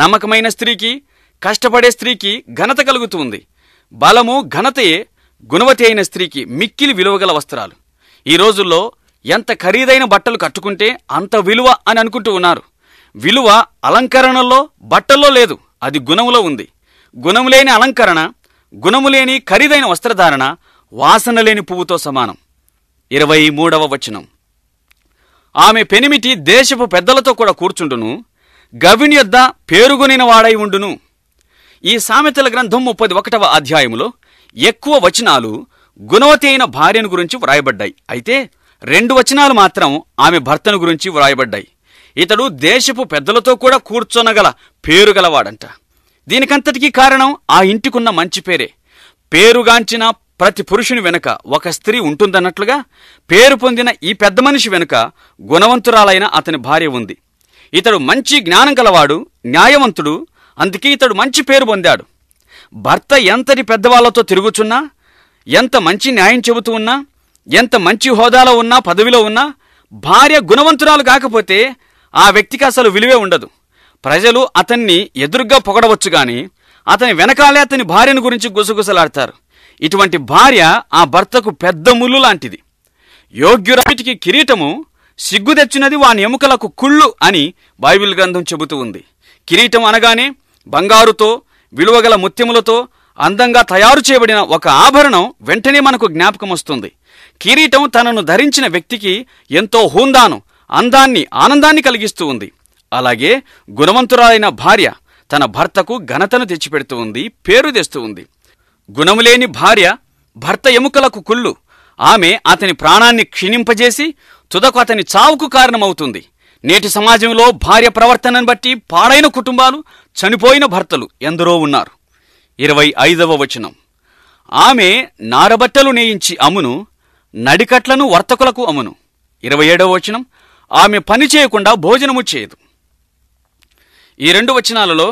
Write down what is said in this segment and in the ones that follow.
నమ్మకమైన స్త్రీకి కష్టపడే స్త్రీకి ఘనత కలుగుతుంది బలము ఘనతయే గుణవతి అయిన స్త్రీకి మిక్కిలి విలువగల వస్త్రాలు ఈ రోజుల్లో ఎంత ఖరీదైన బట్టలు కట్టుకుంటే అంత విలువ అని అనుకుంటూ ఉన్నారు విలువ అలంకరణలో బట్టల్లో లేదు అది గుణములో ఉంది గుణము లేని అలంకరణ గుణము లేని ఖరీదైన వస్త్రధారణ వాసన లేని పువ్వుతో సమానం ఇరవై మూడవ వచనం ఆమె పెనిమిటి దేశపు పెద్దలతో కూడా కూర్చుంటును గవిని యొద్ద పేరుగొనిన వాడై ఉండును ఈ సామెతల గ్రంథం ముప్పది ఒకటవ అధ్యాయంలో ఎక్కువ వచనాలు గుణవతి అయిన భార్యను గురించి వ్రాయబడ్డాయి అయితే రెండు వచనాలు మాత్రం ఆమె భర్తను గురించి వ్రాయబడ్డాయి ఇతడు దేశపు పెద్దలతో కూడా కూర్చొనగల పేరు గలవాడంట దీనికంతటికీ కారణం ఆ ఇంటికున్న మంచి పేరే పేరుగాంచిన ప్రతి పురుషుని వెనుక ఒక స్త్రీ ఉంటుందన్నట్లుగా పేరు పొందిన ఈ పెద్ద మనిషి వెనుక గుణవంతురాలైన అతని భార్య ఉంది ఇతడు మంచి జ్ఞానం గలవాడు న్యాయవంతుడు అందుకే ఇతడు మంచి పేరు పొందాడు భర్త ఎంతటి పెద్దవాళ్లతో తిరుగుచున్నా ఎంత మంచి న్యాయం చెబుతూ ఉన్నా ఎంత మంచి హోదాలో ఉన్నా పదవిలో ఉన్నా భార్య గుణవంతురాలు కాకపోతే ఆ వ్యక్తికి అసలు విలువే ఉండదు ప్రజలు అతన్ని ఎదురుగ్గా పొగడవచ్చు కానీ అతని వెనకాలే అతని భార్యను గురించి గుసగుసలాడతారు ఇటువంటి భార్య ఆ భర్తకు పెద్ద ముళ్ళు లాంటిది యోగ్యురాటికి కిరీటము సిగ్గు తెచ్చినది వాని ఎముకలకు కుళ్ళు అని బైబిల్ గ్రంథం చెబుతూ ఉంది కిరీటం అనగానే బంగారుతో విలువగల ముత్యములతో అందంగా తయారు చేయబడిన ఒక ఆభరణం వెంటనే మనకు జ్ఞాపకం వస్తుంది కిరీటం తనను ధరించిన వ్యక్తికి ఎంతో హూందాను అందాన్ని ఆనందాన్ని కలిగిస్తూ ఉంది అలాగే గుణవంతురాలైన భార్య తన భర్తకు ఘనతను తెచ్చిపెడుతూ ఉంది పేరు తెస్తూ ఉంది గుణములేని భార్య భర్త ఎముకలకు కుళ్ళు ఆమె అతని ప్రాణాన్ని క్షీణింపజేసి తుదకు అతని చావుకు కారణమవుతుంది నేటి సమాజంలో భార్య ప్రవర్తనను బట్టి పాడైన కుటుంబాలు చనిపోయిన భర్తలు ఎందరో ఉన్నారు ఇరవై ఐదవ వచనం ఆమె నారబట్టలు నేయించి అమును నడికట్లను వర్తకులకు అమును ఇరవై ఏడవ వచనం ఆమె పని చేయకుండా భోజనము చేయదు ఈ రెండు వచనాలలో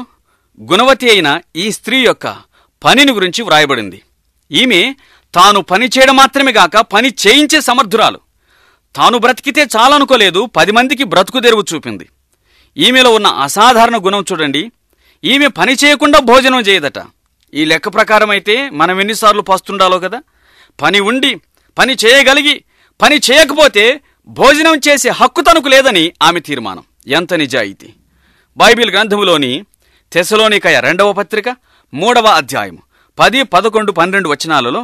గుణవతి అయిన ఈ స్త్రీ యొక్క పనిని గురించి వ్రాయబడింది ఈమె తాను పని చేయడం మాత్రమే గాక పని చేయించే సమర్థురాలు తాను బ్రతికితే చాలనుకోలేదు పది మందికి బ్రతుకు తెరువు చూపింది ఈమెలో ఉన్న అసాధారణ గుణం చూడండి ఈమె పని చేయకుండా భోజనం చేయదట ఈ లెక్క ప్రకారం అయితే మనం ఎన్నిసార్లు పస్తుండాలో కదా పని ఉండి పని చేయగలిగి పని చేయకపోతే భోజనం చేసే హక్కు తనకు లేదని ఆమె తీర్మానం ఎంత నిజాయితీ బైబిల్ గ్రంథములోని తెసలోనికయ రెండవ పత్రిక మూడవ అధ్యాయం పది పదకొండు పన్నెండు వచనాలలో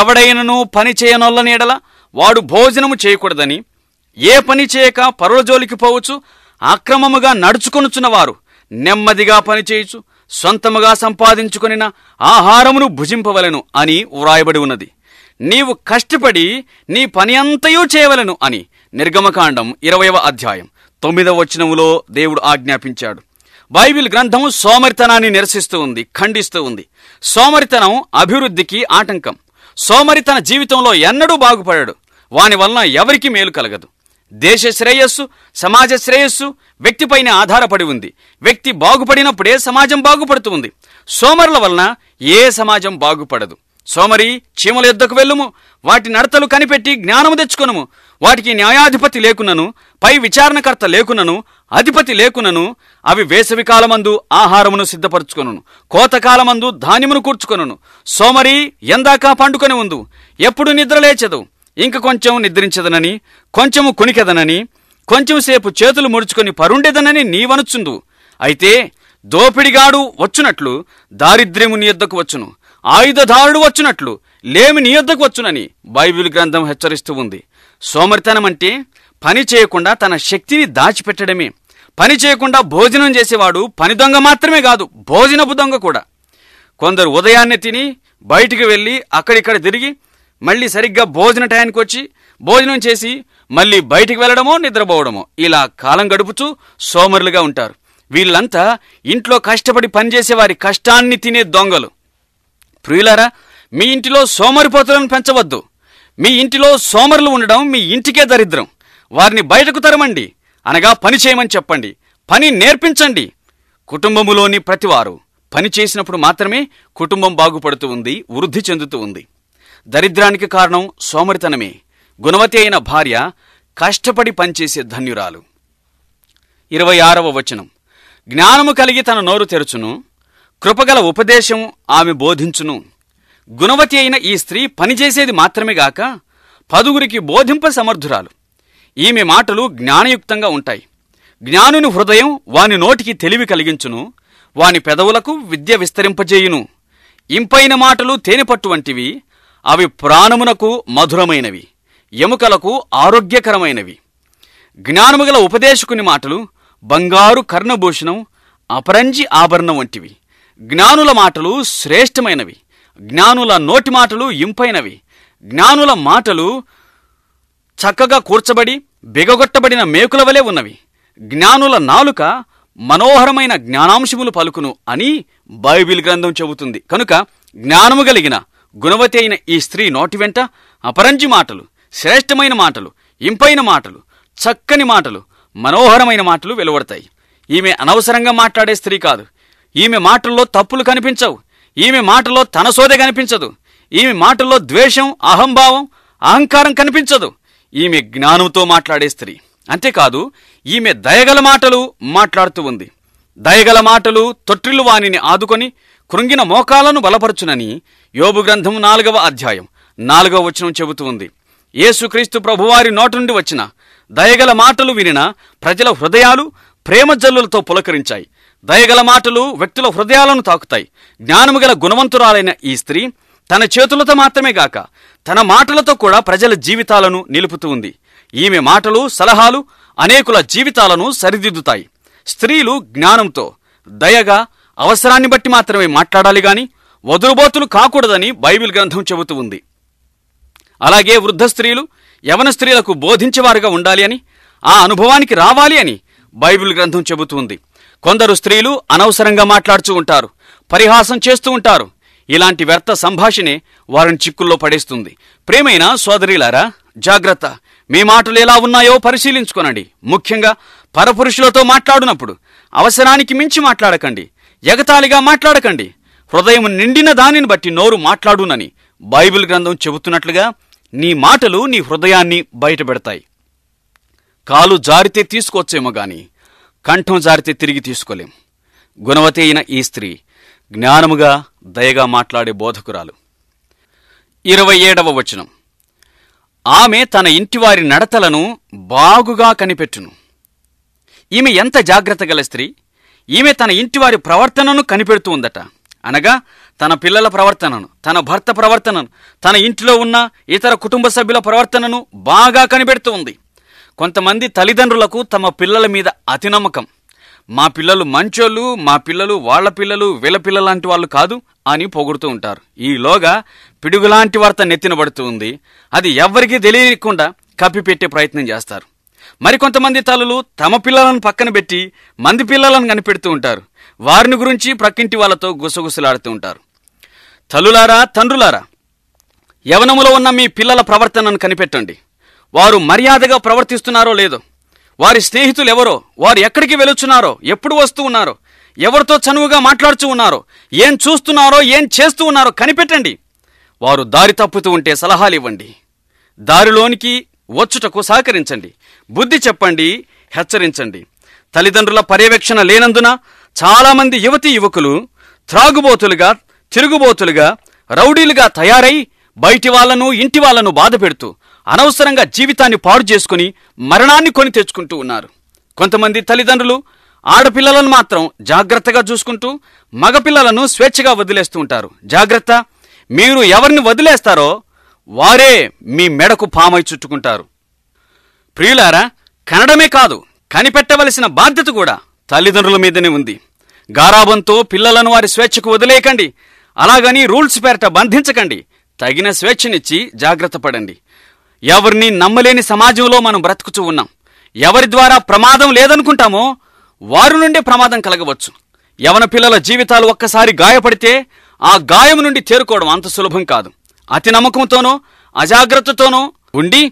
ఎవడైనను పని చేయనొల్లని నీడల వాడు భోజనము చేయకూడదని ఏ పని చేయక పరుల జోలికి పోవచ్చు అక్రమముగా నడుచుకొనుచున్నవారు నెమ్మదిగా పనిచేయచ్చు సొంతముగా సంపాదించుకొనిన ఆహారమును భుజింపవలను అని వ్రాయబడి ఉన్నది నీవు కష్టపడి నీ పని అంతయూ చేయవలను అని నిర్గమకాండం ఇరవయవ అధ్యాయం తొమ్మిదవ వచనములో దేవుడు ఆజ్ఞాపించాడు బైబిల్ గ్రంథము సోమరితనాన్ని నిరసిస్తూ ఉంది ఖండిస్తూ ఉంది సోమరితనం అభివృద్ధికి ఆటంకం సోమరి తన జీవితంలో ఎన్నడూ బాగుపడాడు వాని వలన ఎవరికి మేలు కలగదు దేశ శ్రేయస్సు సమాజ శ్రేయస్సు వ్యక్తిపైనే ఆధారపడి ఉంది వ్యక్తి బాగుపడినప్పుడే సమాజం బాగుపడుతుంది సోమరుల వలన ఏ సమాజం బాగుపడదు సోమరి చీమల యుద్ధకు వెళ్ళుము వాటి నడతలు కనిపెట్టి జ్ఞానము తెచ్చుకొనుము వాటికి న్యాయాధిపతి లేకునను పై విచారణకర్త లేకునను అధిపతి లేకునను అవి వేసవి కాలమందు ఆహారమును సిద్ధపరచుకొనును కోతకాలమందు ధాన్యమును కూర్చుకొనును సోమరి ఎందాక పండుకొని ఉందు ఎప్పుడు నిద్రలేచదు ఇంక కొంచెం నిద్రించదనని కొంచెము కునికెదనని కొంచెంసేపు చేతులు ముడుచుకొని పరుండేదనని నీవనుచుందు అయితే దోపిడిగాడు వచ్చునట్లు దారిద్ర్యము నీ యొద్దకు వచ్చును ఆయుధదారుడు వచ్చునట్లు లేమి నీ యొద్దకు వచ్చునని బైబిల్ గ్రంథం హెచ్చరిస్తూ ఉంది సోమరితనం అంటే పని చేయకుండా తన శక్తిని దాచిపెట్టడమే పని చేయకుండా భోజనం చేసేవాడు పని దొంగ మాత్రమే కాదు భోజనపు దొంగ కూడా కొందరు ఉదయాన్నే తిని బయటికి వెళ్ళి అక్కడిక్కడ తిరిగి మళ్ళీ సరిగ్గా భోజన టయానికి వచ్చి భోజనం చేసి మళ్ళీ బయటికి వెళ్ళడమో నిద్రపోవడమో ఇలా కాలం గడుపుతూ సోమరులుగా ఉంటారు వీళ్ళంతా ఇంట్లో కష్టపడి పనిచేసేవారి కష్టాన్ని తినే దొంగలు ప్రియులారా మీ ఇంటిలో సోమరిపోతులను పెంచవద్దు మీ ఇంటిలో సోమరులు ఉండడం మీ ఇంటికే దరిద్రం వారిని బయటకు తరమండి అనగా పని చేయమని చెప్పండి పని నేర్పించండి కుటుంబములోని ప్రతివారు పని చేసినప్పుడు మాత్రమే కుటుంబం బాగుపడుతూ ఉంది వృద్ధి చెందుతూ ఉంది దరిద్రానికి కారణం సోమరితనమే గుణవతి అయిన భార్య కష్టపడి పనిచేసే ధన్యురాలు ఇరవై ఆరవ వచనం జ్ఞానము కలిగి తన నోరు తెరుచును కృపగల ఉపదేశం ఆమె బోధించును గుణవతి అయిన ఈ స్త్రీ పనిచేసేది మాత్రమే గాక పదుగురికి బోధింప సమర్థురాలు ఈమె మాటలు జ్ఞానయుక్తంగా ఉంటాయి జ్ఞానుని హృదయం వాని నోటికి తెలివి కలిగించును వాని పెదవులకు విద్య విస్తరింపజేయును ఇంపైన మాటలు తేనెపట్టు వంటివి అవి ప్రాణమునకు మధురమైనవి ఎముకలకు ఆరోగ్యకరమైనవి జ్ఞానముగల ఉపదేశకుని మాటలు బంగారు కర్ణభూషణం అపరంజి ఆభరణం వంటివి జ్ఞానుల మాటలు శ్రేష్టమైనవి జ్ఞానుల నోటి మాటలు ఇంపైనవి జ్ఞానుల మాటలు చక్కగా కూర్చబడి బిగగొట్టబడిన మేకుల వలె ఉన్నవి జ్ఞానుల నాలుక మనోహరమైన జ్ఞానాంశములు పలుకును అని బైబిల్ గ్రంథం చెబుతుంది కనుక జ్ఞానము కలిగిన గుణవతి అయిన ఈ స్త్రీ నోటి వెంట అపరంజి మాటలు శ్రేష్టమైన మాటలు ఇంపైన మాటలు చక్కని మాటలు మనోహరమైన మాటలు వెలువడతాయి ఈమె అనవసరంగా మాట్లాడే స్త్రీ కాదు ఈమె మాటల్లో తప్పులు కనిపించవు ఈమె మాటలో తన సోదె కనిపించదు ఈమె మాటల్లో ద్వేషం అహంభావం అహంకారం కనిపించదు ఈమె జ్ఞానంతో మాట్లాడే స్త్రీ అంతేకాదు ఈమె దయగల మాటలు మాట్లాడుతూ ఉంది దయగల మాటలు తొట్టిల్లు వాణిని ఆదుకొని కృంగిన మోకాలను బలపరచునని యోబు గ్రంథం నాలుగవ అధ్యాయం నాలుగవ వచనం చెబుతూ ఉంది యేసుక్రీస్తు ప్రభువారి నోటి నుండి వచ్చిన దయగల మాటలు వినిన ప్రజల హృదయాలు ప్రేమ జల్లులతో పులకరించాయి దయగల మాటలు వ్యక్తుల హృదయాలను తాకుతాయి జ్ఞానము గల గుణవంతురాలైన ఈ స్త్రీ తన చేతులతో మాత్రమే గాక తన మాటలతో కూడా ప్రజల జీవితాలను నిలుపుతూ ఉంది ఈమె మాటలు సలహాలు అనేకుల జీవితాలను సరిదిద్దుతాయి స్త్రీలు జ్ఞానంతో దయగా అవసరాన్ని బట్టి మాత్రమే మాట్లాడాలి గాని వదులుబోతులు కాకూడదని బైబిల్ గ్రంథం చెబుతూ ఉంది అలాగే వృద్ధ స్త్రీలు యవన స్త్రీలకు బోధించేవారుగా ఉండాలి అని ఆ అనుభవానికి రావాలి అని బైబిల్ గ్రంథం ఉంది కొందరు స్త్రీలు అనవసరంగా మాట్లాడుచూ ఉంటారు పరిహాసం చేస్తూ ఉంటారు ఇలాంటి వ్యర్థ సంభాషణే వారిని చిక్కుల్లో పడేస్తుంది ప్రేమైన సోదరిలారా జాగ్రత్త మీ మాటలు ఎలా ఉన్నాయో పరిశీలించుకోనండి ముఖ్యంగా పరపురుషులతో మాట్లాడునప్పుడు అవసరానికి మించి మాట్లాడకండి ఎగతాళిగా మాట్లాడకండి హృదయం నిండిన దానిని బట్టి నోరు మాట్లాడునని బైబిల్ గ్రంథం చెబుతున్నట్లుగా నీ మాటలు నీ హృదయాన్ని బయటపెడతాయి కాలు జారితే తీసుకొచ్చేమో గాని కంఠం జారితే తిరిగి తీసుకోలేం గుణవతి అయిన ఈ స్త్రీ జ్ఞానముగా దయగా మాట్లాడే బోధకురాలు ఇరవై ఏడవ వచనం ఆమె తన ఇంటివారి నడతలను బాగుగా కనిపెట్టును ఈమె ఎంత జాగ్రత్త గల స్త్రీ ఈమె తన ఇంటివారి ప్రవర్తనను కనిపెడుతూ ఉందట అనగా తన పిల్లల ప్రవర్తనను తన భర్త ప్రవర్తనను తన ఇంటిలో ఉన్న ఇతర కుటుంబ సభ్యుల ప్రవర్తనను బాగా కనిపెడుతూ ఉంది కొంతమంది తల్లిదండ్రులకు తమ పిల్లల మీద అతి నమ్మకం మా పిల్లలు మంచోళ్ళు మా పిల్లలు వాళ్ల పిల్లలు వీళ్ళ పిల్లలు లాంటి వాళ్ళు కాదు అని పొగుడుతూ ఉంటారు ఈలోగా పిడుగులాంటి వార్త నెత్తినబడుతుంది అది ఎవ్వరికీ తెలియకుండా కప్పిపెట్టే ప్రయత్నం చేస్తారు మరికొంతమంది తల్లులు తమ పిల్లలను పక్కన పెట్టి మంది పిల్లలను కనిపెడుతూ ఉంటారు వారిని గురించి ప్రక్కింటి వాళ్ళతో గుసగుసలాడుతూ ఉంటారు తల్లులారా తండ్రులారా యవనములో ఉన్న మీ పిల్లల ప్రవర్తనను కనిపెట్టండి వారు మర్యాదగా ప్రవర్తిస్తున్నారో లేదో వారి స్నేహితులు ఎవరో వారు ఎక్కడికి వెలుచున్నారో ఎప్పుడు వస్తూ ఉన్నారో ఎవరితో చనువుగా మాట్లాడుతూ ఉన్నారో ఏం చూస్తున్నారో ఏం చేస్తూ ఉన్నారో కనిపెట్టండి వారు దారి తప్పుతూ ఉంటే సలహాలు ఇవ్వండి దారిలోనికి వచ్చుటకు సహకరించండి బుద్ధి చెప్పండి హెచ్చరించండి తల్లిదండ్రుల పర్యవేక్షణ లేనందున చాలామంది యువతీ యువకులు త్రాగుబోతులుగా తిరుగుబోతులుగా రౌడీలుగా తయారై బయటి వాళ్లను ఇంటి వాళ్లను బాధ పెడుతూ అనవసరంగా జీవితాన్ని పాడు చేసుకుని మరణాన్ని కొని తెచ్చుకుంటూ ఉన్నారు కొంతమంది తల్లిదండ్రులు ఆడపిల్లలను మాత్రం జాగ్రత్తగా చూసుకుంటూ మగపిల్లలను స్వేచ్ఛగా వదిలేస్తూ ఉంటారు జాగ్రత్త మీరు ఎవరిని వదిలేస్తారో వారే మీ మెడకు పామై చుట్టుకుంటారు ప్రియులారా కనడమే కాదు కనిపెట్టవలసిన బాధ్యత కూడా తల్లిదండ్రుల మీదనే ఉంది గారాబంతో పిల్లలను వారి స్వేచ్ఛకు వదిలేయకండి అలాగని రూల్స్ పేరట బంధించకండి తగిన స్వేచ్ఛనిచ్చి జాగ్రత్త పడండి ఎవరిని నమ్మలేని సమాజంలో మనం బ్రతుకుతూ ఉన్నాం ఎవరి ద్వారా ప్రమాదం లేదనుకుంటామో వారి నుండే ప్రమాదం కలగవచ్చు యవన పిల్లల జీవితాలు ఒక్కసారి గాయపడితే ఆ గాయం నుండి తేరుకోవడం అంత సులభం కాదు అతి నమ్మకంతోనో అజాగ్రత్తతోనో ఉండి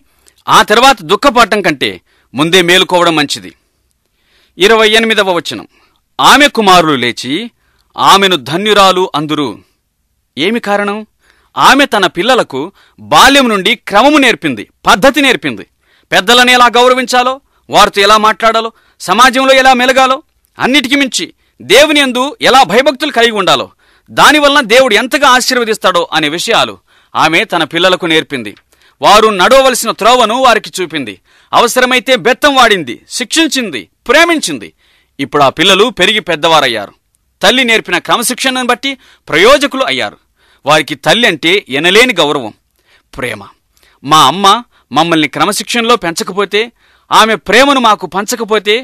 ఆ తర్వాత దుఃఖపడటం కంటే ముందే మేలుకోవడం మంచిది ఇరవై ఎనిమిదవ వచనం ఆమె కుమారులు లేచి ఆమెను ధన్యురాలు అందురు ఏమి కారణం ఆమె తన పిల్లలకు బాల్యం నుండి క్రమము నేర్పింది పద్ధతి నేర్పింది పెద్దలను ఎలా గౌరవించాలో వారితో ఎలా మాట్లాడాలో సమాజంలో ఎలా మెలగాలో అన్నిటికీ మించి దేవుని ఎందు ఎలా భయభక్తులు కలిగి ఉండాలో దానివల్ల దేవుడు ఎంతగా ఆశీర్వదిస్తాడో అనే విషయాలు ఆమె తన పిల్లలకు నేర్పింది వారు నడవలసిన త్రోవను వారికి చూపింది అవసరమైతే బెత్తం వాడింది శిక్షించింది ప్రేమించింది ఇప్పుడు ఆ పిల్లలు పెరిగి పెద్దవారయ్యారు తల్లి నేర్పిన క్రమశిక్షణను బట్టి ప్రయోజకులు అయ్యారు వారికి తల్లి అంటే ఎనలేని గౌరవం ప్రేమ మా అమ్మ మమ్మల్ని క్రమశిక్షణలో పెంచకపోతే ఆమె ప్రేమను మాకు పంచకపోతే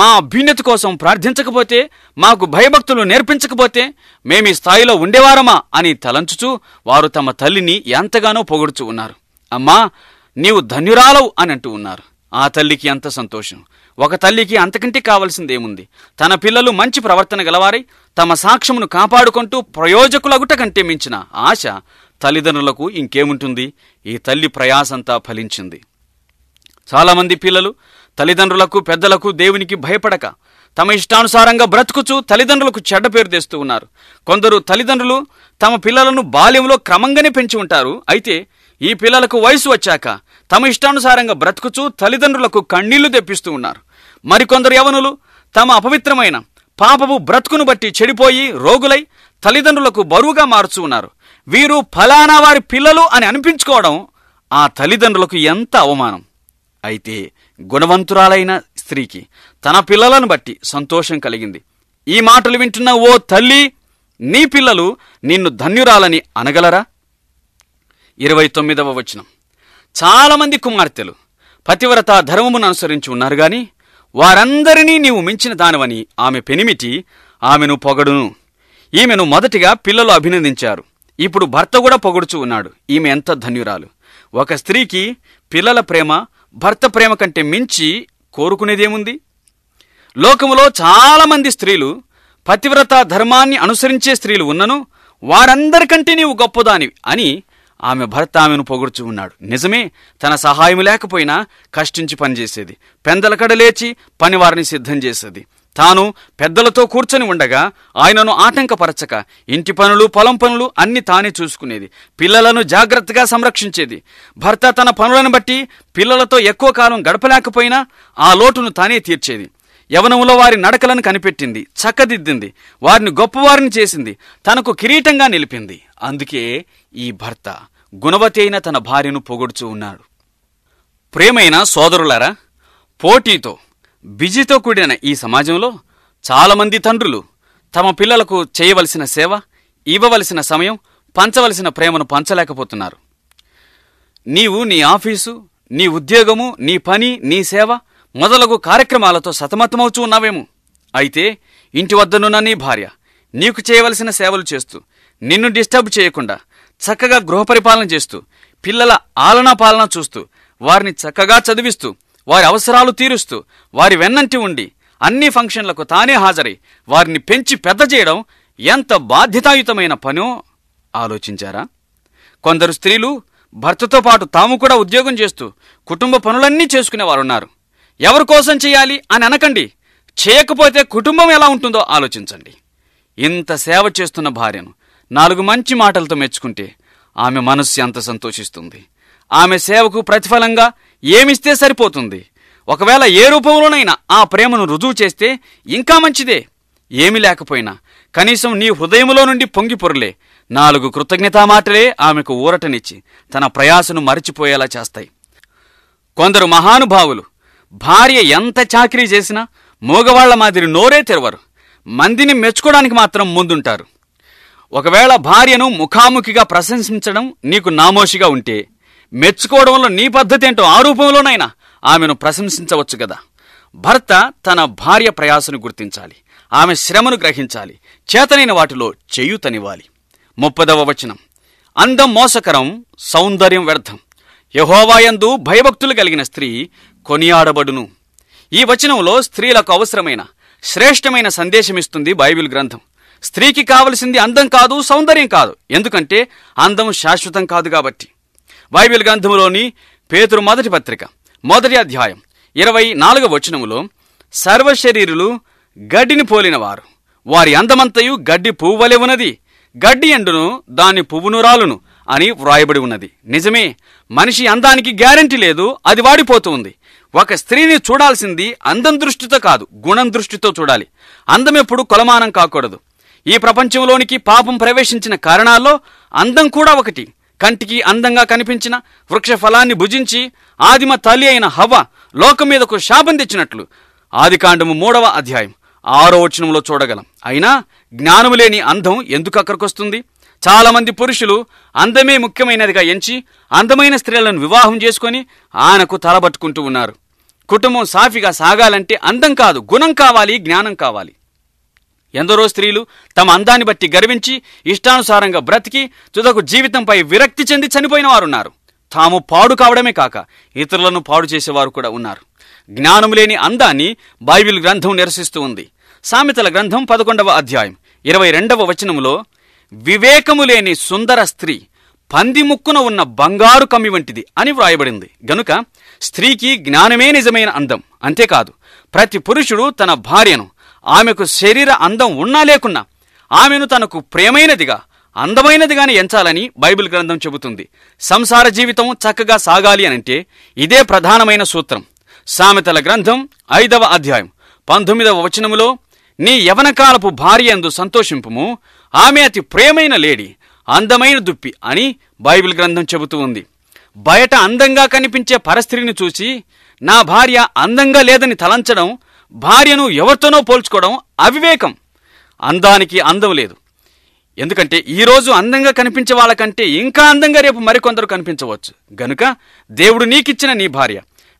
మా భిన్నత కోసం ప్రార్థించకపోతే మాకు భయభక్తులు నేర్పించకపోతే మేమీ స్థాయిలో ఉండేవారమా అని తలంచుచూ వారు తమ తల్లిని ఎంతగానో పొగుడుచు ఉన్నారు అమ్మా నీవు ధన్యురాలవు అని అంటూ ఉన్నారు ఆ తల్లికి ఎంత సంతోషం ఒక తల్లికి అంతకంటే కావలసిందేముంది తన పిల్లలు మంచి ప్రవర్తన గలవారై తమ సాక్ష్యమును కాపాడుకుంటూ ప్రయోజకులగుట కంటే మించిన ఆశ తల్లిదండ్రులకు ఇంకేముంటుంది ఈ తల్లి ప్రయాసంతా ఫలించింది చాలామంది పిల్లలు తల్లిదండ్రులకు పెద్దలకు దేవునికి భయపడక తమ ఇష్టానుసారంగా బ్రతుకుచూ తల్లిదండ్రులకు చెడ్డ పేరు తెస్తూ ఉన్నారు కొందరు తల్లిదండ్రులు తమ పిల్లలను బాల్యంలో క్రమంగానే పెంచి ఉంటారు అయితే ఈ పిల్లలకు వయసు వచ్చాక తమ ఇష్టానుసారంగా బ్రతుకుచూ తల్లిదండ్రులకు కన్నీళ్లు తెప్పిస్తూ ఉన్నారు మరికొందరు యవనులు తమ అపవిత్రమైన పాపపు బ్రతుకును బట్టి చెడిపోయి రోగులై తల్లిదండ్రులకు బరువుగా మారుచూ ఉన్నారు వీరు ఫలానా వారి పిల్లలు అని అనిపించుకోవడం ఆ తల్లిదండ్రులకు ఎంత అవమానం అయితే గుణవంతురాలైన స్త్రీకి తన పిల్లలను బట్టి సంతోషం కలిగింది ఈ మాటలు వింటున్న ఓ తల్లి నీ పిల్లలు నిన్ను ధన్యురాలని అనగలరా ఇరవై తొమ్మిదవ వచనం చాలామంది కుమార్తెలు పతివ్రత ధర్మమును అనుసరించి ఉన్నారు గాని వారందరినీ నీవు మించిన దానవని ఆమె పెనిమిటి ఆమెను పొగడును ఈమెను మొదటిగా పిల్లలు అభినందించారు ఇప్పుడు భర్త కూడా పొగుడుచు ఉన్నాడు ఈమె ఎంత ధన్యురాలు ఒక స్త్రీకి పిల్లల ప్రేమ భర్త ప్రేమ కంటే మించి కోరుకునేదేముంది లోకములో చాలామంది స్త్రీలు పతివ్రత ధర్మాన్ని అనుసరించే స్త్రీలు ఉన్నను వారందరికంటే నీవు గొప్పదానివి అని ఆమె భర్త ఆమెను పొగుడుచు ఉన్నాడు నిజమే తన సహాయం లేకపోయినా కష్టించి పనిచేసేది పెందలకడ లేచి పనివారిని సిద్ధం చేసేది తాను పెద్దలతో కూర్చొని ఉండగా ఆయనను ఆటంకపరచక ఇంటి పనులు పొలం పనులు అన్ని తానే చూసుకునేది పిల్లలను జాగ్రత్తగా సంరక్షించేది భర్త తన పనులను బట్టి పిల్లలతో ఎక్కువ కాలం గడపలేకపోయినా ఆ లోటును తానే తీర్చేది యవనములో వారి నడకలను కనిపెట్టింది చక్కదిద్దింది వారిని గొప్పవారిని చేసింది తనకు కిరీటంగా నిలిపింది అందుకే ఈ భర్త గుణవతి అయిన తన భార్యను పొగొడుచు ఉన్నాడు ప్రేమైన సోదరులరా పోటీతో బిజీతో కూడిన ఈ సమాజంలో చాలామంది తండ్రులు తమ పిల్లలకు చేయవలసిన సేవ ఇవ్వవలసిన సమయం పంచవలసిన ప్రేమను పంచలేకపోతున్నారు నీవు నీ ఆఫీసు నీ ఉద్యోగము నీ పని నీ సేవ మొదలగు కార్యక్రమాలతో సతమతమవుచూ ఉన్నావేమో అయితే ఇంటి వద్దనున్న నీ భార్య నీకు చేయవలసిన సేవలు చేస్తూ నిన్ను డిస్టర్బ్ చేయకుండా చక్కగా గృహపరిపాలన చేస్తూ పిల్లల ఆలనా పాలన చూస్తూ వారిని చక్కగా చదివిస్తూ వారి అవసరాలు తీరుస్తూ వారి వెన్నంటి ఉండి అన్ని ఫంక్షన్లకు తానే హాజరై వారిని పెంచి పెద్ద చేయడం ఎంత బాధ్యతాయుతమైన పనో ఆలోచించారా కొందరు స్త్రీలు భర్తతో పాటు తాము కూడా ఉద్యోగం చేస్తూ కుటుంబ పనులన్నీ చేసుకునేవారున్నారు ఎవరి కోసం చేయాలి అని అనకండి చేయకపోతే కుటుంబం ఎలా ఉంటుందో ఆలోచించండి ఇంత సేవ చేస్తున్న భార్యను నాలుగు మంచి మాటలతో మెచ్చుకుంటే ఆమె మనస్సు ఎంత సంతోషిస్తుంది ఆమె సేవకు ప్రతిఫలంగా ఏమిస్తే సరిపోతుంది ఒకవేళ ఏ రూపంలోనైనా ఆ ప్రేమను రుజువు చేస్తే ఇంకా మంచిదే ఏమి లేకపోయినా కనీసం నీ హృదయంలో నుండి పొంగి పొరలే నాలుగు మాటలే ఆమెకు ఊరటనిచ్చి తన ప్రయాసను మరచిపోయేలా చేస్తాయి కొందరు మహానుభావులు భార్య ఎంత చాకరీ చేసినా మోగవాళ్ల మాదిరి నోరే తెరవరు మందిని మెచ్చుకోవడానికి మాత్రం ముందుంటారు ఒకవేళ భార్యను ముఖాముఖిగా ప్రశంసించడం నీకు నామోషిగా ఉంటే మెచ్చుకోవడంలో నీ పద్ధతి ఏంటో ఆ రూపంలోనైనా ఆమెను ప్రశంసించవచ్చు కదా భర్త తన భార్య ప్రయాసను గుర్తించాలి ఆమె శ్రమను గ్రహించాలి చేతనైన వాటిలో చేయుతనివ్వాలి ముప్పదవ వచనం అందం మోసకరం సౌందర్యం వ్యర్థం యహోవాయందు భయభక్తులు కలిగిన స్త్రీ కొనియాడబడును ఈ వచనంలో స్త్రీలకు అవసరమైన శ్రేష్టమైన సందేశమిస్తుంది బైబిల్ గ్రంథం స్త్రీకి కావలసింది అందం కాదు సౌందర్యం కాదు ఎందుకంటే అందం శాశ్వతం కాదు కాబట్టి బైబిల్ గ్రంథంలోని పేతురు మొదటి పత్రిక మొదటి అధ్యాయం ఇరవై నాలుగవ వచనములో సర్వశరీరులు గడ్డిని పోలినవారు వారి అందమంతయు గడ్డి వలె ఉన్నది గడ్డి ఎండును దాని పువ్వును రాలును అని వ్రాయబడి ఉన్నది నిజమే మనిషి అందానికి గ్యారంటీ లేదు అది వాడిపోతుంది ఉంది ఒక స్త్రీని చూడాల్సింది అందం దృష్టితో కాదు గుణం దృష్టితో చూడాలి అందం ఎప్పుడు కొలమానం కాకూడదు ఈ ప్రపంచంలోనికి పాపం ప్రవేశించిన కారణాల్లో అందం కూడా ఒకటి కంటికి అందంగా కనిపించిన వృక్ష ఫలాన్ని భుజించి ఆదిమ తల్లి అయిన హవ లోకం మీదకు శాపం తెచ్చినట్లు ఆదికాండము మూడవ అధ్యాయం ఆరో వచనంలో చూడగలం అయినా జ్ఞానము లేని అందం ఎందుకు అక్కడికొస్తుంది చాలామంది పురుషులు అందమే ముఖ్యమైనదిగా ఎంచి అందమైన స్త్రీలను వివాహం చేసుకొని ఆనకు తలబట్టుకుంటూ ఉన్నారు కుటుంబం సాఫీగా సాగాలంటే అందం కాదు గుణం కావాలి జ్ఞానం కావాలి ఎందరో స్త్రీలు తమ అందాన్ని బట్టి గర్వించి ఇష్టానుసారంగా బ్రతికి తుదకు జీవితంపై విరక్తి చెంది చనిపోయిన వారున్నారు తాము పాడు కావడమే కాక ఇతరులను పాడు చేసేవారు కూడా ఉన్నారు జ్ఞానం లేని అందాన్ని బైబిల్ గ్రంథం నిరసిస్తూ ఉంది సామెతల గ్రంథం పదకొండవ అధ్యాయం ఇరవై రెండవ వచనంలో వివేకము లేని సుందర స్త్రీ పంది ముక్కున ఉన్న బంగారు కమ్మి వంటిది అని వ్రాయబడింది గనుక స్త్రీకి జ్ఞానమే నిజమైన అందం అంతేకాదు ప్రతి పురుషుడు తన భార్యను ఆమెకు శరీర అందం ఉన్నా లేకున్నా ఆమెను తనకు ప్రేమైనదిగా అందమైనదిగాని ఎంచాలని బైబిల్ గ్రంథం చెబుతుంది సంసార జీవితం చక్కగా సాగాలి అనంటే ఇదే ప్రధానమైన సూత్రం సామెతల గ్రంథం ఐదవ అధ్యాయం పంతొమ్మిదవ వచనములో నీ యవనకాలపు భార్యందు సంతోషింపుము ఆమె అతి ప్రేమైన లేడీ అందమైన దుప్పి అని బైబిల్ గ్రంథం చెబుతూ ఉంది బయట అందంగా కనిపించే పరస్త్రీని చూసి నా భార్య అందంగా లేదని తలంచడం భార్యను ఎవరితోనో పోల్చుకోవడం అవివేకం అందానికి అందం లేదు ఎందుకంటే ఈరోజు అందంగా కనిపించే వాళ్ళకంటే ఇంకా అందంగా రేపు మరికొందరు కనిపించవచ్చు గనుక దేవుడు నీకిచ్చిన నీ భార్య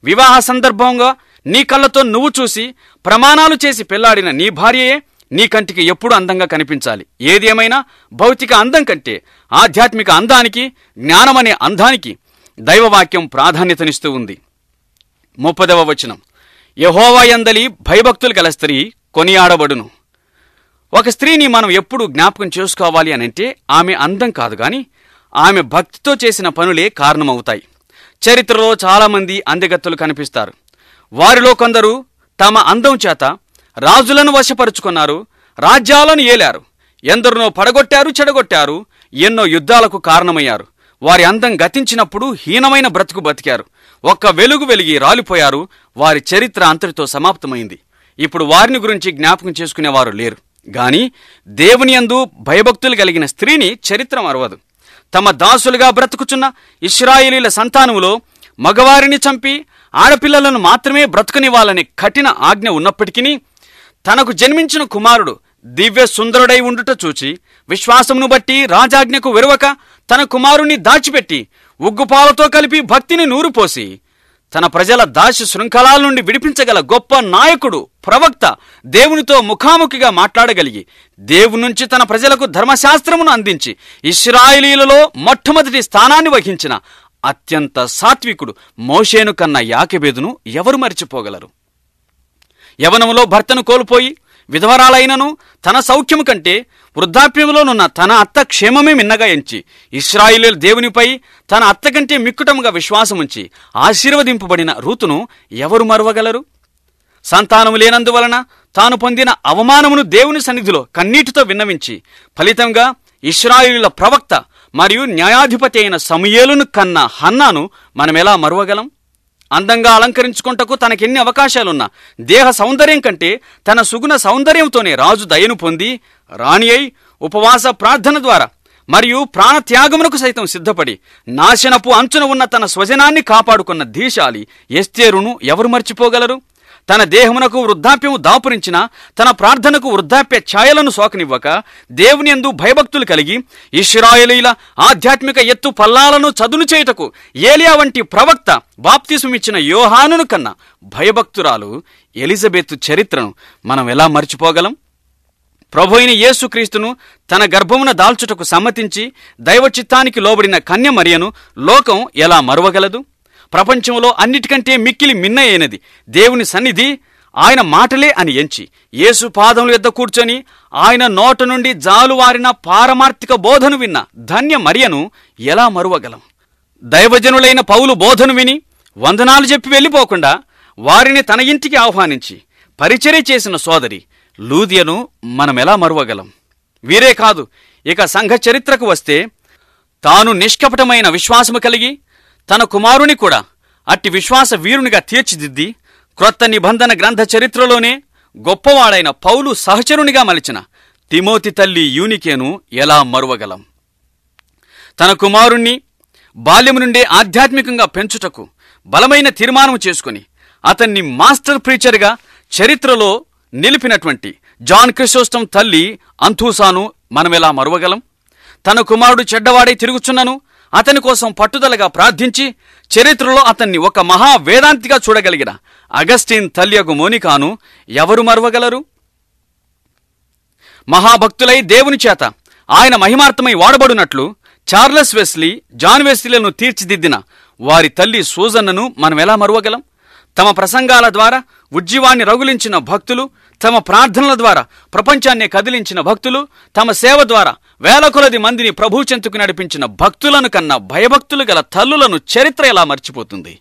వివాహ సందర్భంగా నీ కళ్ళతో నువ్వు చూసి ప్రమాణాలు చేసి పెళ్లాడిన నీ భార్యయే నీ కంటికి ఎప్పుడు అందంగా కనిపించాలి ఏదేమైనా భౌతిక అందం కంటే ఆధ్యాత్మిక అందానికి జ్ఞానమనే అందానికి దైవవాక్యం ప్రాధాన్యతనిస్తూ ఉంది ముప్పదవ వచనం యహోవాయందలి భయభక్తులు గల స్త్రీ కొనియాడబడును ఒక స్త్రీని మనం ఎప్పుడు జ్ఞాపకం చేసుకోవాలి అనంటే ఆమె అందం కాదు గాని ఆమె భక్తితో చేసిన పనులే కారణమవుతాయి చరిత్రలో చాలామంది అందగత్తలు కనిపిస్తారు వారిలో కొందరు తమ అందం చేత రాజులను వశపరుచుకున్నారు రాజ్యాలను ఏలారు ఎందరినో పడగొట్టారు చెడగొట్టారు ఎన్నో యుద్ధాలకు కారణమయ్యారు వారి అందం గతించినప్పుడు హీనమైన బ్రతుకు బతికారు ఒక్క వెలుగు వెలిగి రాలిపోయారు వారి చరిత్ర అంతటితో సమాప్తమైంది ఇప్పుడు వారిని గురించి జ్ఞాపకం చేసుకునేవారు లేరు గాని దేవుని అందు భయభక్తులు కలిగిన స్త్రీని చరిత్ర అరవదు తమ దాసులుగా బ్రతుకుచున్న ఇస్రాయిలీల సంతానములో మగవారిని చంపి ఆడపిల్లలను మాత్రమే బ్రతుకునివ్వాలనే కఠిన ఆజ్ఞ ఉన్నప్పటికీ తనకు జన్మించిన కుమారుడు దివ్య సుందరుడై ఉండుట చూచి విశ్వాసమును బట్టి రాజాజ్ఞకు వెరవక తన కుమారుణ్ణి దాచిపెట్టి ఉగ్గుపాలతో కలిపి భక్తిని నూరుపోసి తన ప్రజల దాసి శృంఖలాల నుండి విడిపించగల గొప్ప నాయకుడు ప్రవక్త దేవునితో ముఖాముఖిగా మాట్లాడగలిగి దేవు నుంచి తన ప్రజలకు ధర్మశాస్త్రమును అందించి ఇస్రాయిలీలలో మొట్టమొదటి స్థానాన్ని వహించిన అత్యంత సాత్వికుడు మోషేను కన్న యాకబేదును ఎవరు మరిచిపోగలరు యవనములో భర్తను కోల్పోయి విధవరాలైనను తన సౌఖ్యము కంటే వృద్ధాప్యంలోనున్న తన అత్త క్షేమమే మిన్నగా ఎంచి ఇస్రాయిలు దేవునిపై తన అత్త కంటే మిక్కుటముగా విశ్వాసముంచి ఆశీర్వదింపబడిన రూతును ఎవరు మరవగలరు సంతానము లేనందువలన తాను పొందిన అవమానమును దేవుని సన్నిధిలో కన్నీటితో విన్నవించి ఫలితంగా ఇస్రాయిలుల ప్రవక్త మరియు న్యాయాధిపతి అయిన సమయేలును కన్న హన్నాను మనమెలా మరువగలం అందంగా అలంకరించుకుంటకు తనకెన్ని అవకాశాలున్నా దేహ సౌందర్యం కంటే తన సుగుణ సౌందర్యంతోనే రాజు దయను పొంది రాణి అయి ఉపవాస ప్రార్థన ద్వారా మరియు ప్రాణత్యాగమునకు సైతం సిద్ధపడి నాశనపు అంచున ఉన్న తన స్వజనాన్ని కాపాడుకున్న ధీశాలి ఎస్తేరును ఎవరు మర్చిపోగలరు తన దేహమునకు వృద్ధాప్యము దాపురించిన తన ప్రార్థనకు వృద్ధాప్య ఛాయలను సోకనివ్వక దేవుని ఎందు భయభక్తులు కలిగి ఇష్రాయలీల ఆధ్యాత్మిక ఎత్తు పల్లాలను చదును చేయుటకు ఏలియా వంటి ప్రవక్త బాప్తిసుమిచ్చిన యోహానును కన్నా భయభక్తురాలు ఎలిజబెత్ చరిత్రను మనం ఎలా మర్చిపోగలం ప్రభు అయిన యేసుక్రీస్తును తన గర్భమున దాల్చుటకు సమ్మతించి దైవచిత్తానికి లోబడిన కన్య మరియను లోకం ఎలా మరువగలదు ప్రపంచంలో అన్నిటికంటే మిక్కిలి మిన్నయైనది దేవుని సన్నిధి ఆయన మాటలే అని ఎంచి యేసు పాదములు ఎద్ద కూర్చొని ఆయన నోట నుండి జాలువారిన పారమార్థిక బోధను విన్న ధన్య మరియను ఎలా మరువగలం దైవజనులైన పౌలు బోధను విని వందనాలు చెప్పి వెళ్ళిపోకుండా వారిని తన ఇంటికి ఆహ్వానించి పరిచర్య చేసిన సోదరి లూదియను మనమెలా మరువగలం వీరే కాదు ఇక సంఘ చరిత్రకు వస్తే తాను నిష్కపటమైన విశ్వాసము కలిగి తన కుమారుని కూడా అట్టి విశ్వాస వీరునిగా తీర్చిదిద్ది క్రొత్త నిబంధన గ్రంథ చరిత్రలోనే గొప్పవాడైన పౌలు సహచరునిగా మలిచిన తిమోతి తల్లి యూనికేను ఎలా మరువగలం తన కుమారుణ్ణి బాల్యం నుండే ఆధ్యాత్మికంగా పెంచుటకు బలమైన తీర్మానం చేసుకుని అతన్ని మాస్టర్ ప్రీచర్గా చరిత్రలో నిలిపినటువంటి జాన్ క్రిసోస్టం తల్లి అంతూసాను మనమెలా మరువగలం తన కుమారుడు చెడ్డవాడై తిరుగుచున్నను అతని కోసం పట్టుదలగా ప్రార్థించి చరిత్రలో అతన్ని ఒక మహా వేదాంతిగా చూడగలిగిన అగస్టిన్ తల్యగు మోనికాను ఎవరు మరవగలరు మహాభక్తులై దేవుని చేత ఆయన మహిమార్థమై వాడబడినట్లు చార్లెస్ వెస్లీ జాన్ వెస్లీలను తీర్చిదిద్దిన వారి తల్లి సూజన్నను మనం ఎలా మరువగలం తమ ప్రసంగాల ద్వారా ఉజ్జీవాన్ని రగులించిన భక్తులు తమ ప్రార్థనల ద్వారా ప్రపంచాన్ని కదిలించిన భక్తులు తమ సేవ ద్వారా వేల కొలది మందిని ప్రభు చెంతుకు నడిపించిన భక్తులను కన్నా భయభక్తులు గల తల్లులను చరిత్ర ఎలా మర్చిపోతుంది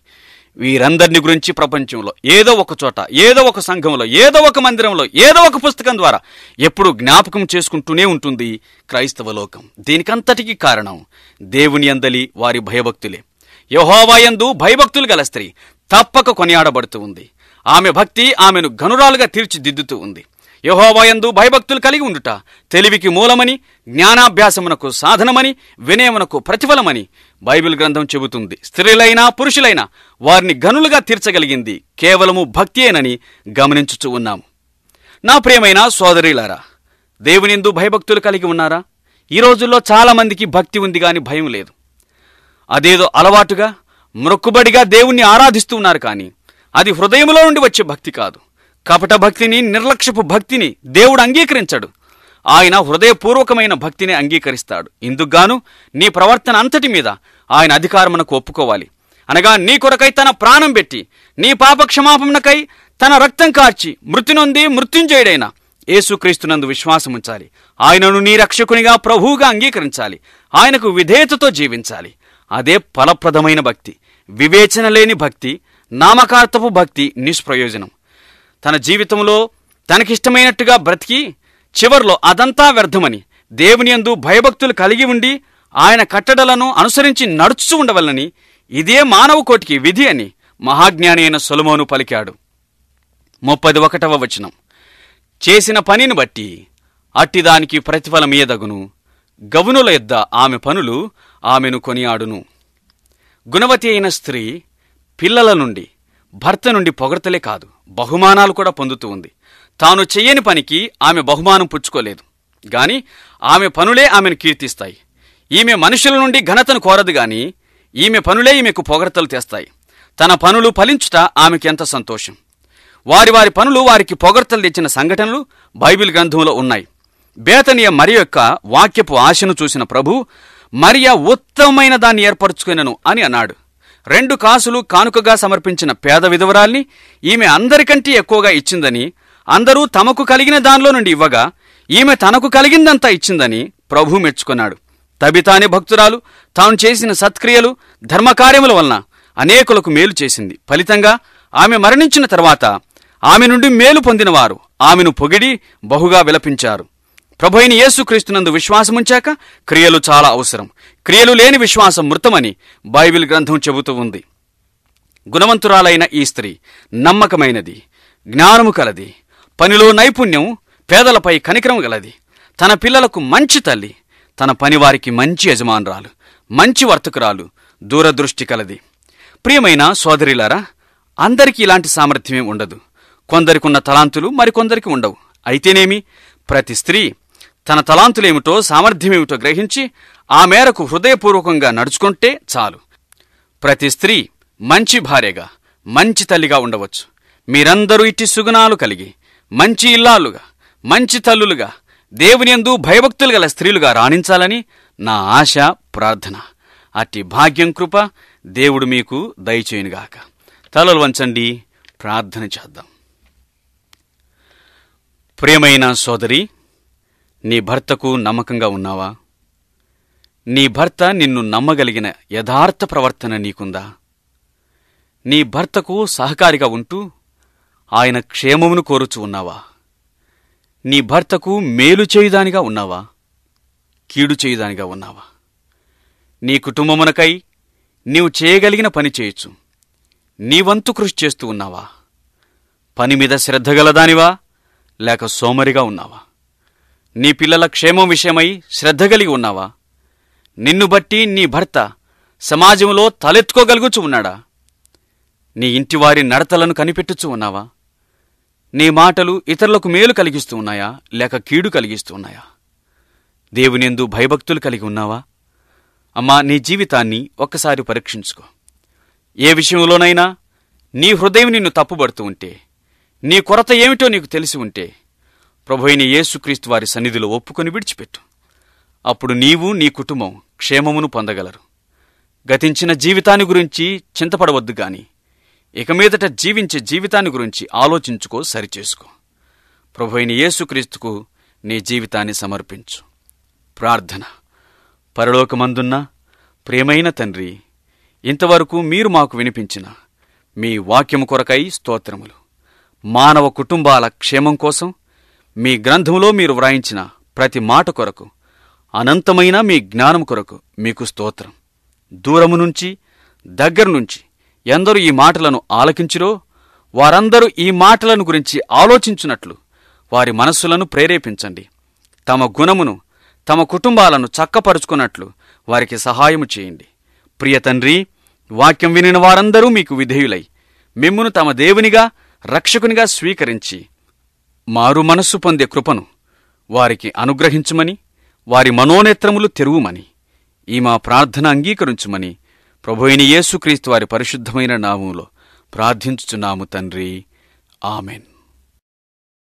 వీరందరిని గురించి ప్రపంచంలో ఏదో ఒక చోట ఏదో ఒక సంఘంలో ఏదో ఒక మందిరంలో ఏదో ఒక పుస్తకం ద్వారా ఎప్పుడూ జ్ఞాపకం చేసుకుంటూనే ఉంటుంది క్రైస్తవ లోకం దీనికంతటికి కారణం దేవుని అందలి వారి భయభక్తులే యహోవాయందు భయభక్తులు గల స్త్రీ తప్పక కొనియాడబడుతూ ఉంది ఆమె భక్తి ఆమెను ఘనురాలుగా తీర్చిదిద్దుతూ ఉంది యహోవాయందు భయభక్తులు కలిగి ఉండుట తెలివికి మూలమని జ్ఞానాభ్యాసమునకు సాధనమని వినయమునకు ప్రతిఫలమని బైబిల్ గ్రంథం చెబుతుంది స్త్రీలైనా పురుషులైనా వారిని గనులుగా తీర్చగలిగింది కేవలము భక్తియేనని గమనించుచూ ఉన్నాము నా ప్రియమైన సోదరిలారా దేవునిందు భయభక్తులు కలిగి ఉన్నారా ఈ రోజుల్లో చాలామందికి భక్తి ఉంది గాని భయం లేదు అదేదో అలవాటుగా మొక్కుబడిగా దేవుణ్ణి ఆరాధిస్తున్నారు కానీ అది హృదయంలో నుండి వచ్చే భక్తి కాదు కపట భక్తిని నిర్లక్ష్యపు భక్తిని దేవుడు అంగీకరించడు ఆయన హృదయపూర్వకమైన భక్తిని అంగీకరిస్తాడు ఇందుకుగాను నీ ప్రవర్తన అంతటి మీద ఆయన అధికారమునకు ఒప్పుకోవాలి అనగా నీ కొరకై తన ప్రాణం పెట్టి నీ పాప తన రక్తం కార్చి మృతినొంది మృత్యుంజయుడైన మృత్యుంజయుడైన యేసుక్రీస్తునందు విశ్వాసం ఉంచాలి ఆయనను నీ రక్షకునిగా ప్రభువుగా అంగీకరించాలి ఆయనకు విధేయతతో జీవించాలి అదే ఫలప్రదమైన భక్తి వివేచన లేని భక్తి నామకార్తపు భక్తి నిష్ప్రయోజనం తన జీవితంలో తనకిష్టమైనట్టుగా బ్రతికి చివరిలో అదంతా వ్యర్థమని దేవునియందు భయభక్తులు కలిగి ఉండి ఆయన కట్టడలను అనుసరించి నడుచు ఉండవల్లని ఇదే మానవ కోటికి విధి అని మహాజ్ఞాని అయిన సులమోను పలికాడు ముప్పది ఒకటవ వచనం చేసిన పనిని బట్టి అట్టిదానికి ప్రతిఫలమీయదగును గవునుల యొద్ద ఆమె పనులు ఆమెను కొనియాడును గుణవతి అయిన స్త్రీ పిల్లల నుండి భర్త నుండి పొగడతలే కాదు బహుమానాలు కూడా పొందుతూ ఉంది తాను చెయ్యని పనికి ఆమె బహుమానం పుచ్చుకోలేదు గాని ఆమె పనులే ఆమెను కీర్తిస్తాయి ఈమె మనుషుల నుండి ఘనతను కోరదు గాని ఈమె పనులే ఈమెకు పొగడతలు తెస్తాయి తన పనులు ఫలించుట ఆమెకెంత సంతోషం వారి వారి పనులు వారికి పొగడతలు తెచ్చిన సంఘటనలు బైబిల్ గ్రంథంలో ఉన్నాయి బేతనీయ మరి యొక్క వాక్యపు ఆశను చూసిన ప్రభు మరియా ఉత్తమమైన దాన్ని ఏర్పరచుకునను అని అన్నాడు రెండు కాసులు కానుకగా సమర్పించిన పేద విధవరాల్ని ఈమె అందరికంటే ఎక్కువగా ఇచ్చిందని అందరూ తమకు కలిగిన దానిలో నుండి ఇవ్వగా ఈమె తనకు కలిగిందంతా ఇచ్చిందని ప్రభు మెచ్చుకున్నాడు తబితానే భక్తురాలు తాను చేసిన సత్క్రియలు ధర్మకార్యముల వలన అనేకులకు మేలు చేసింది ఫలితంగా ఆమె మరణించిన తర్వాత ఆమె నుండి మేలు పొందినవారు ఆమెను పొగిడి బహుగా విలపించారు ప్రభు అయిన యేసుక్రీస్తునందు విశ్వాసముంచాక క్రియలు చాలా అవసరం క్రియలు లేని విశ్వాసం మృతమని బైబిల్ గ్రంథం చెబుతూ ఉంది గుణవంతురాలైన ఈ స్త్రీ నమ్మకమైనది జ్ఞానము కలది పనిలో నైపుణ్యం పేదలపై కనికరం గలది తన పిల్లలకు మంచి తల్లి తన పనివారికి మంచి యజమానురాలు మంచి వర్తకురాలు దూరదృష్టి కలది ప్రియమైన సోదరిలారా అందరికీ ఇలాంటి సామర్థ్యమే ఉండదు కొందరికున్న తలాంతులు మరికొందరికి ఉండవు అయితేనేమి ప్రతి స్త్రీ తన తలాంతులేమిటో సామర్థ్యమేమిటో గ్రహించి ఆ మేరకు హృదయపూర్వకంగా నడుచుకుంటే చాలు ప్రతి స్త్రీ మంచి భార్యగా మంచి తల్లిగా ఉండవచ్చు మీరందరూ ఇట్టి సుగుణాలు కలిగి మంచి ఇల్లాలుగా మంచి తల్లులుగా దేవునియందు భయభక్తులు గల స్త్రీలుగా రాణించాలని నా ఆశ ప్రార్థన అట్టి భాగ్యం కృప దేవుడు మీకు దయచేయునుగాక తలలు వంచండి ప్రార్థన చేద్దాం ప్రియమైన సోదరి నీ భర్తకు నమ్మకంగా ఉన్నావా నీ భర్త నిన్ను నమ్మగలిగిన యథార్థ ప్రవర్తన నీకుందా నీ భర్తకు సహకారిగా ఉంటూ ఆయన క్షేమమును కోరుచు ఉన్నావా నీ భర్తకు మేలు చేయుదానిగా ఉన్నావా కీడు చేయుదానిగా ఉన్నావా నీ కుటుంబమునకై నీవు చేయగలిగిన పని చేయొచ్చు నీవంతు కృషి చేస్తూ ఉన్నావా పని మీద శ్రద్ధగలదానివా లేక సోమరిగా ఉన్నావా నీ పిల్లల క్షేమం విషయమై శ్రద్ధ కలిగి ఉన్నావా నిన్ను బట్టి నీ భర్త సమాజంలో తలెత్తుకోగలుగుచు ఉన్నాడా నీ ఇంటివారి నడతలను కనిపెట్టుచూ ఉన్నావా నీ మాటలు ఇతరులకు మేలు కలిగిస్తూ ఉన్నాయా లేక కీడు కలిగిస్తూ ఉన్నాయా దేవునిందు భయభక్తులు కలిగి ఉన్నావా అమ్మా నీ జీవితాన్ని ఒక్కసారి పరీక్షించుకో ఏ విషయంలోనైనా నీ హృదయం నిన్ను తప్పుబడుతూ ఉంటే నీ కొరత ఏమిటో నీకు తెలిసి ఉంటే ప్రభుైన యేసుక్రీస్తు వారి సన్నిధిలో ఒప్పుకొని విడిచిపెట్టు అప్పుడు నీవు నీ కుటుంబం క్షేమమును పొందగలరు గతించిన జీవితాన్ని గురించి చింతపడవద్దు గాని ఇక మీదట జీవించే జీవితాన్ని గురించి ఆలోచించుకో సరిచేసుకో ప్రభుైన యేసుక్రీస్తుకు నీ జీవితాన్ని సమర్పించు ప్రార్థన పరలోకమందున్న ప్రేమైన తండ్రి ఇంతవరకు మీరు మాకు వినిపించిన మీ వాక్యము కొరకై స్తోత్రములు మానవ కుటుంబాల క్షేమం కోసం మీ గ్రంథంలో మీరు వ్రాయించిన ప్రతి మాట కొరకు అనంతమైన మీ జ్ఞానం కొరకు మీకు స్తోత్రం దూరము నుంచి దగ్గర నుంచి ఎందరూ ఈ మాటలను ఆలకించిరో వారందరూ ఈ మాటలను గురించి ఆలోచించినట్లు వారి మనస్సులను ప్రేరేపించండి తమ గుణమును తమ కుటుంబాలను చక్కపరుచుకున్నట్లు వారికి సహాయము చేయండి ప్రియ తండ్రి వాక్యం వినిన వారందరూ మీకు విధేయులై మిమ్మును తమ దేవునిగా రక్షకునిగా స్వీకరించి మారు మనస్సు పొందే కృపను వారికి అనుగ్రహించుమని వారి మనోనేత్రములు తెరువుమని ఈ మా ప్రార్థన అంగీకరించుమని ప్రభుయిన యేసుక్రీస్తు వారి పరిశుద్ధమైన నామంలో ప్రార్థించుచున్నాము తండ్రి ఆమెన్